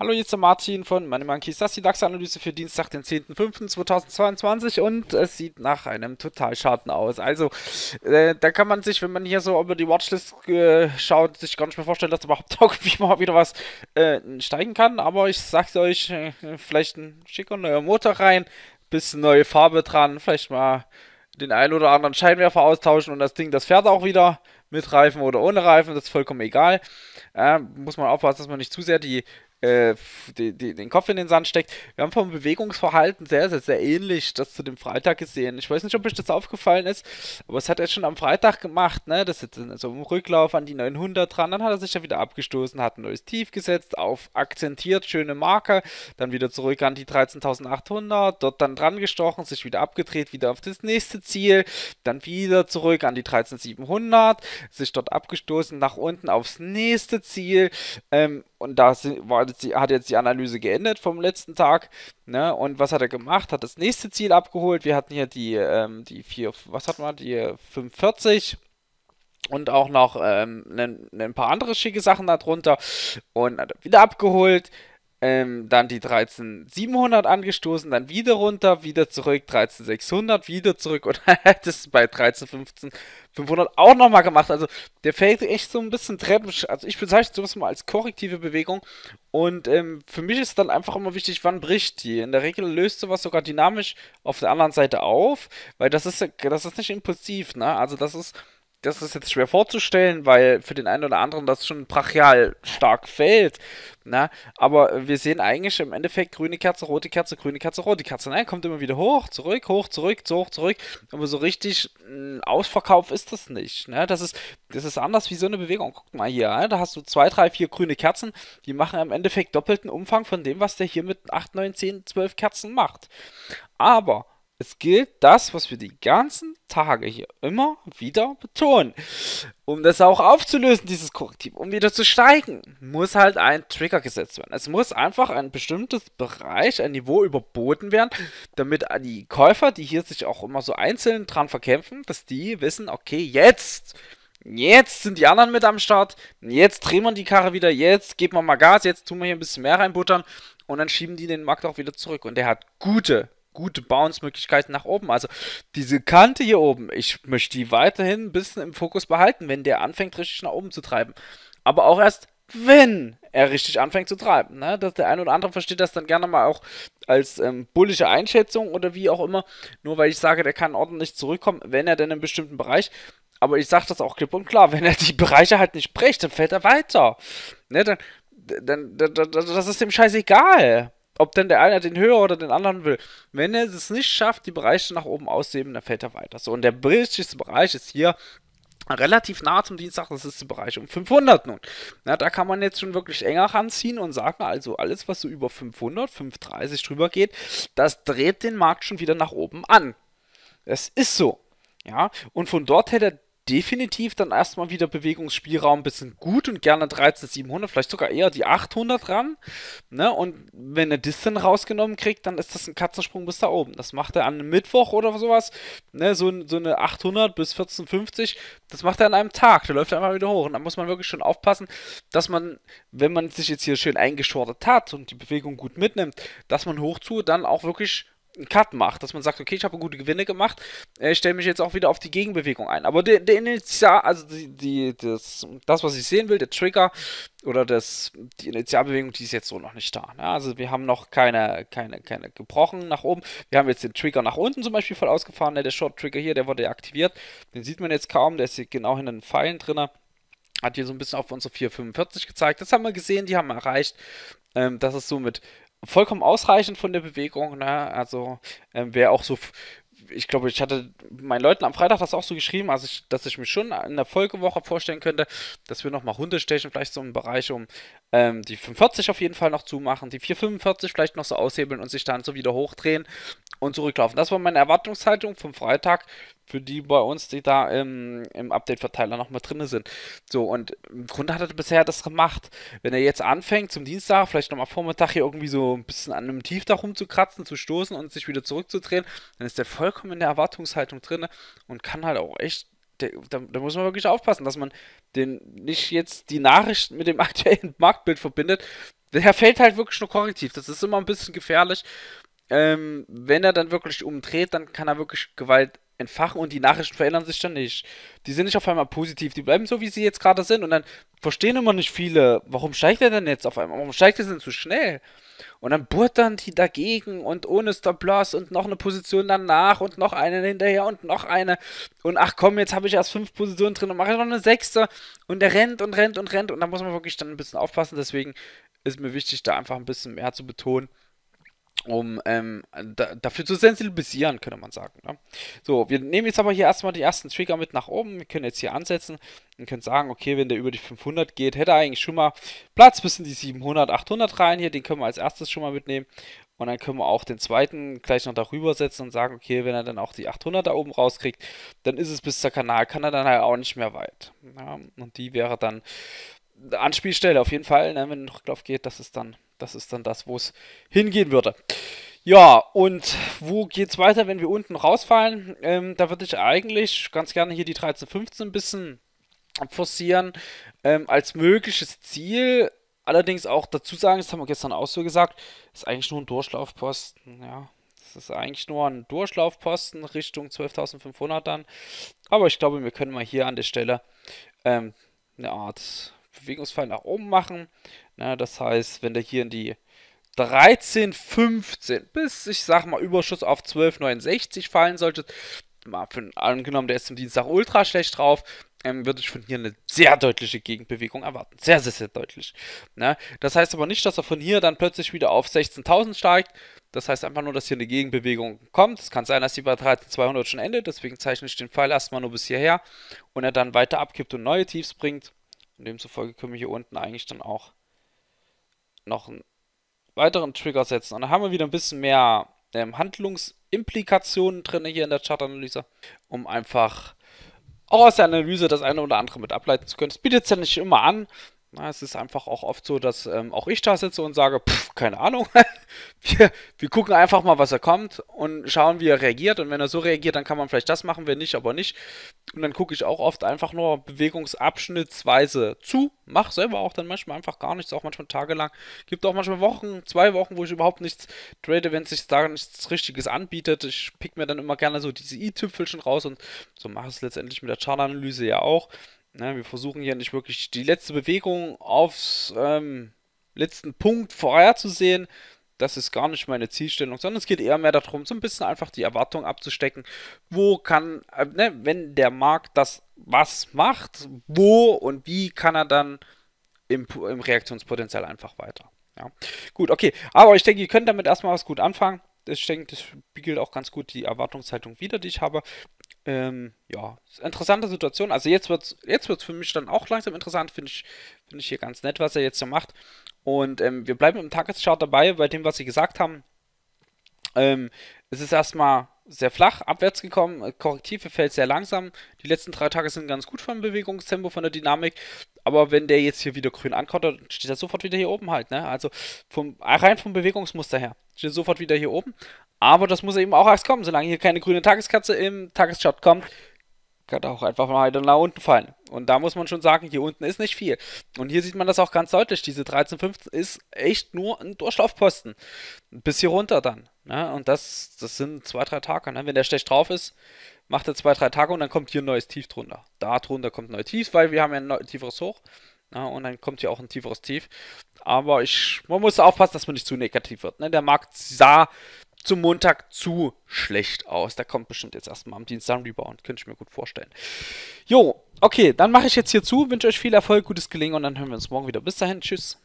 Hallo, hier ist der Martin von Money Monkeys. Das ist die DAX-Analyse für Dienstag, den 10.05.2022 und es sieht nach einem Totalschaden aus. Also, äh, da kann man sich, wenn man hier so über die Watchlist äh, schaut, sich gar nicht mehr vorstellen, dass überhaupt irgendwie mal wieder was äh, steigen kann. Aber ich sag's euch, äh, vielleicht ein schicker neuer Motor rein, bisschen neue Farbe dran, vielleicht mal den einen oder anderen Scheinwerfer austauschen und das Ding, das fährt auch wieder mit Reifen oder ohne Reifen, das ist vollkommen egal. Ähm, muss man aufpassen, dass man nicht zu sehr die äh, die, den Kopf in den Sand steckt. Wir haben vom Bewegungsverhalten sehr, sehr, sehr ähnlich das zu dem Freitag gesehen. Ich weiß nicht, ob euch das aufgefallen ist, aber es hat er schon am Freitag gemacht, ne? Das ist so im Rücklauf an die 900 dran, dann hat er sich ja wieder abgestoßen, hat ein neues Tief gesetzt, auf akzentiert, schöne Marke, dann wieder zurück an die 13.800, dort dann dran gestochen, sich wieder abgedreht, wieder auf das nächste Ziel, dann wieder zurück an die 13.700, sich dort abgestoßen, nach unten aufs nächste Ziel ähm, und da hat jetzt die Analyse geendet vom letzten Tag. Ne? Und was hat er gemacht? Hat das nächste Ziel abgeholt. Wir hatten hier die, ähm, die 4, was hat man, die 45 äh, und auch noch ähm, ein, ein paar andere schicke Sachen darunter und hat wieder abgeholt. Ähm, dann die 13700 angestoßen, dann wieder runter, wieder zurück, 13600, wieder zurück und hättest bei 13500 auch nochmal gemacht. Also der fällt echt so ein bisschen treppisch. Also ich bezeichne sowas mal als korrektive Bewegung und ähm, für mich ist dann einfach immer wichtig, wann bricht die. In der Regel löst sowas sogar dynamisch auf der anderen Seite auf, weil das ist, das ist nicht impulsiv, ne? Also das ist das ist jetzt schwer vorzustellen, weil für den einen oder anderen das schon brachial stark fällt. Na, ne? aber wir sehen eigentlich im Endeffekt grüne Kerze, rote Kerze, grüne Kerze, rote Kerze. Nein, kommt immer wieder hoch, zurück, hoch, zurück, zu hoch, zurück. Aber so richtig ein hm, Ausverkauf ist das nicht. Ne? Das, ist, das ist anders wie so eine Bewegung. Guck mal hier, ne? da hast du zwei, drei, vier grüne Kerzen, die machen im Endeffekt doppelten Umfang von dem, was der hier mit 8, 9, 10, 12 Kerzen macht. Aber es gilt das, was wir die ganzen Tage hier immer wieder betonen. Um das auch aufzulösen, dieses Korrektiv, um wieder zu steigen, muss halt ein Trigger gesetzt werden. Es muss einfach ein bestimmtes Bereich, ein Niveau überboten werden, damit die Käufer, die hier sich auch immer so einzeln dran verkämpfen, dass die wissen, okay, jetzt Jetzt sind die anderen mit am Start. Jetzt drehen wir die Karre wieder. Jetzt geben wir mal Gas. Jetzt tun wir hier ein bisschen mehr reinbuttern. Und dann schieben die den Markt auch wieder zurück. Und der hat gute gute Bounce-Möglichkeiten nach oben. Also diese Kante hier oben, ich möchte die weiterhin ein bisschen im Fokus behalten, wenn der anfängt, richtig nach oben zu treiben. Aber auch erst, wenn er richtig anfängt zu treiben. Ne? Dass der eine oder andere versteht das dann gerne mal auch als ähm, bullische Einschätzung oder wie auch immer. Nur weil ich sage, der kann ordentlich zurückkommen, wenn er denn in einem bestimmten Bereich. Aber ich sage das auch klipp und klar, wenn er die Bereiche halt nicht bricht, dann fällt er weiter. Ne? Dann, dann, dann, das ist dem Scheiß egal. Ob denn der eine den höher oder den anderen will. Wenn er es nicht schafft, die Bereiche nach oben auszuheben, dann fällt er weiter. So, und der britische Bereich ist hier relativ nah zum Dienstag, das ist der Bereich um 500 nun. Na, da kann man jetzt schon wirklich enger ranziehen und sagen, also alles, was so über 500, 530 drüber geht, das dreht den Markt schon wieder nach oben an. Es ist so. Ja, und von dort hätte definitiv dann erstmal wieder Bewegungsspielraum ein bisschen gut und gerne 13700, vielleicht sogar eher die 800 ran. Ne? Und wenn er das dann rausgenommen kriegt, dann ist das ein Katzensprung bis da oben. Das macht er an einem Mittwoch oder sowas, ne? so, so eine 800 bis 1450, das macht er an einem Tag. Da läuft er einmal wieder hoch. Und da muss man wirklich schon aufpassen, dass man, wenn man sich jetzt hier schön eingeschortet hat und die Bewegung gut mitnimmt, dass man hochzu dann auch wirklich einen Cut macht, dass man sagt, okay, ich habe gute Gewinne gemacht, äh, ich stelle mich jetzt auch wieder auf die Gegenbewegung ein. Aber der, der Initial, also die, die, das, das, was ich sehen will, der Trigger oder das, die Initialbewegung, die ist jetzt so noch nicht da. Ne? Also wir haben noch keine, keine, keine gebrochen nach oben. Wir haben jetzt den Trigger nach unten zum Beispiel voll ausgefahren. Ne? Der Short Trigger hier, der wurde ja aktiviert. Den sieht man jetzt kaum, der ist hier genau hinter den Pfeilen drin. Hat hier so ein bisschen auf unsere 445 gezeigt. Das haben wir gesehen, die haben wir erreicht. Ähm, das ist somit vollkommen ausreichend von der Bewegung. Ne? Also ähm, wäre auch so, ich glaube, ich hatte meinen Leuten am Freitag das auch so geschrieben, also ich, dass ich mir schon in der Folgewoche vorstellen könnte, dass wir nochmal Hunde stechen, vielleicht so einen Bereich um ähm, die 45 auf jeden Fall noch zumachen, die 445 vielleicht noch so aushebeln und sich dann so wieder hochdrehen und zurücklaufen. Das war meine Erwartungshaltung vom Freitag, für die bei uns, die da im, im Update-Verteiler nochmal drin sind. So, und im Grunde hat er bisher das gemacht. Wenn er jetzt anfängt, zum Dienstag, vielleicht nochmal Vormittag hier irgendwie so ein bisschen an einem Tief da rumzukratzen, zu stoßen und sich wieder zurückzudrehen, dann ist er vollkommen in der Erwartungshaltung drin und kann halt auch echt da, da, muss man wirklich aufpassen, dass man den nicht jetzt die Nachrichten mit dem aktuellen Marktbild verbindet. Der fällt halt wirklich nur korrektiv. Das ist immer ein bisschen gefährlich. Ähm, wenn er dann wirklich umdreht, dann kann er wirklich Gewalt entfachen und die Nachrichten verändern sich dann nicht. Die sind nicht auf einmal positiv, die bleiben so, wie sie jetzt gerade sind und dann verstehen immer nicht viele, warum steigt der denn jetzt auf einmal? Warum steigt der denn zu schnell? Und dann buttern die dagegen und ohne Stop-Loss und noch eine Position danach und noch eine hinterher und noch eine. Und ach komm, jetzt habe ich erst fünf Positionen drin und mache ich noch eine sechste. Und der rennt und rennt und rennt und da muss man wirklich dann ein bisschen aufpassen. Deswegen ist mir wichtig, da einfach ein bisschen mehr zu betonen um ähm, da, dafür zu sensibilisieren, könnte man sagen. Ne? So, wir nehmen jetzt aber hier erstmal die ersten Trigger mit nach oben. Wir können jetzt hier ansetzen und können sagen, okay, wenn der über die 500 geht, hätte er eigentlich schon mal Platz bis in die 700, 800 rein hier. Den können wir als erstes schon mal mitnehmen. Und dann können wir auch den zweiten gleich noch darüber setzen und sagen, okay, wenn er dann auch die 800 da oben rauskriegt, dann ist es bis zur Kanal, kann er dann halt auch nicht mehr weit. Ja? Ne? Und die wäre dann Anspielstelle auf jeden Fall, ne, wenn ein Rücklauf geht, das ist dann, das ist dann das, wo es hingehen würde. Ja, und wo geht's weiter, wenn wir unten rausfallen? Ähm, da würde ich eigentlich ganz gerne hier die 1315 ein bisschen forcieren ähm, als mögliches Ziel. Allerdings auch dazu sagen, das haben wir gestern auch so gesagt, ist eigentlich nur ein Durchlaufposten, ja. Das ist eigentlich nur ein Durchlaufposten Richtung 12.500 dann. Aber ich glaube, wir können mal hier an der Stelle ähm, eine Art Bewegungsfall nach oben machen. Na, das heißt, wenn der hier in die 13, 15 bis, ich sag mal, Überschuss auf 12, 69 fallen sollte, mal für, angenommen, der ist zum Dienstag ultra schlecht drauf, ähm, würde ich von hier eine sehr deutliche Gegenbewegung erwarten. Sehr, sehr, sehr deutlich. Ne? Das heißt aber nicht, dass er von hier dann plötzlich wieder auf 16.000 steigt. Das heißt einfach nur, dass hier eine Gegenbewegung kommt. Es kann sein, dass die bei 13.200 schon endet. Deswegen zeichne ich den Pfeil erstmal nur bis hierher und er dann weiter abkippt und neue Tiefs bringt. Und demzufolge können wir hier unten eigentlich dann auch noch einen weiteren Trigger setzen. Und dann haben wir wieder ein bisschen mehr ähm, Handlungsimplikationen drin hier in der Chartanalyse, um einfach auch aus der Analyse das eine oder andere mit ableiten zu können. Das bietet es ja nicht immer an. Na, es ist einfach auch oft so, dass ähm, auch ich da sitze und sage, pff, keine Ahnung. wir, wir gucken einfach mal, was er kommt und schauen, wie er reagiert. Und wenn er so reagiert, dann kann man vielleicht das machen, wenn nicht, aber nicht. Und dann gucke ich auch oft einfach nur bewegungsabschnittsweise zu. Mach selber auch dann manchmal einfach gar nichts, auch manchmal tagelang. Gibt auch manchmal Wochen, zwei Wochen, wo ich überhaupt nichts trade, wenn sich da nichts Richtiges anbietet. Ich pick mir dann immer gerne so diese i-Tüpfelchen raus und so mache ich es letztendlich mit der Chartanalyse ja auch. Ne, wir versuchen hier nicht wirklich die letzte Bewegung aufs ähm, letzten Punkt vorher zu sehen. Das ist gar nicht meine Zielstellung, sondern es geht eher mehr darum, so ein bisschen einfach die Erwartung abzustecken. Wo kann, äh, ne, wenn der Markt das was macht, wo und wie kann er dann im, im Reaktionspotenzial einfach weiter. Ja. Gut, okay. Aber ich denke, ihr könnt damit erstmal was gut anfangen. Ich denke, das spiegelt auch ganz gut die Erwartungshaltung wider, die ich habe. Ähm, ja, interessante Situation. Also jetzt wird es jetzt wird's für mich dann auch langsam interessant. Finde ich, find ich hier ganz nett, was er jetzt so macht. Und ähm, wir bleiben im Tageschart dabei, bei dem, was sie gesagt haben. Ähm, es ist erstmal sehr flach, abwärts gekommen, Korrektive fällt sehr langsam. Die letzten drei Tage sind ganz gut vom Bewegungstempo, von der Dynamik. Aber wenn der jetzt hier wieder grün ankottert, steht er sofort wieder hier oben halt. Ne? Also vom, rein vom Bewegungsmuster her steht er sofort wieder hier oben. Aber das muss eben auch erst kommen. Solange hier keine grüne Tageskatze im Tagesshot kommt, kann auch einfach mal nach unten fallen. Und da muss man schon sagen, hier unten ist nicht viel. Und hier sieht man das auch ganz deutlich. Diese 13,5 ist echt nur ein Durchlaufposten. Bis hier runter dann. Ne? Und das, das sind zwei, drei Tage. Ne? Wenn der schlecht drauf ist, macht er zwei, drei Tage und dann kommt hier ein neues Tief drunter. Da drunter kommt ein neues Tief, weil wir haben ja ein tieferes Hoch. Ja, ne? und dann kommt hier auch ein tieferes Tief. Aber ich, man muss aufpassen, dass man nicht zu negativ wird. Ne? Der Markt sah zum Montag zu schlecht aus. Da kommt bestimmt jetzt erstmal am Dienstag ein Rebound. Könnte ich mir gut vorstellen. Jo, okay, dann mache ich jetzt hier zu. Wünsche euch viel Erfolg, gutes Gelingen und dann hören wir uns morgen wieder. Bis dahin, tschüss.